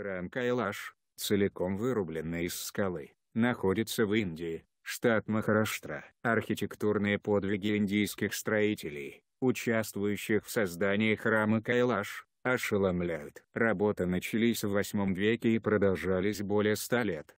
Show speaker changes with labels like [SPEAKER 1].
[SPEAKER 1] Храм Кайлаш, целиком вырубленный из скалы, находится в Индии, штат Махараштра. Архитектурные подвиги индийских строителей, участвующих в создании храма Кайлаш, ошеломляют. Работы начались в 8 веке и продолжались более 100 лет.